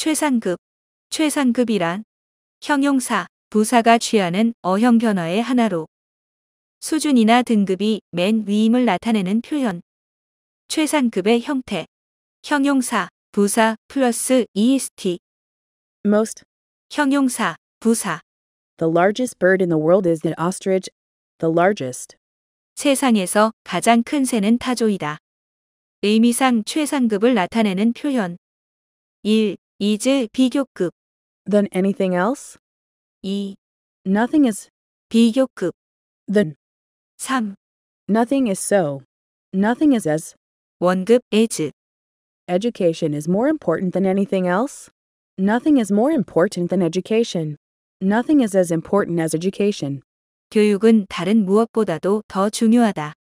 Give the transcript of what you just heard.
최상급, 최상급이란 형용사, 부사가 취하는 어형 변화의 하나로 수준이나 등급이 맨 위임을 나타내는 표현. 최상급의 형태. 형용사, 부사, 플러스 est. Most. 형용사, 부사. The largest bird in the world is an ostrich. The largest. 세상에서 가장 큰 새는 타조이다. 의미상 최상급을 나타내는 표현. 1. 이제 비교급 than anything else. 이 nothing is 비교급 Then. 3 nothing is so nothing is as 원급 is education is more important than anything else. Nothing is more important than education. Nothing is as important as education. 교육은 다른 무엇보다도 더 중요하다.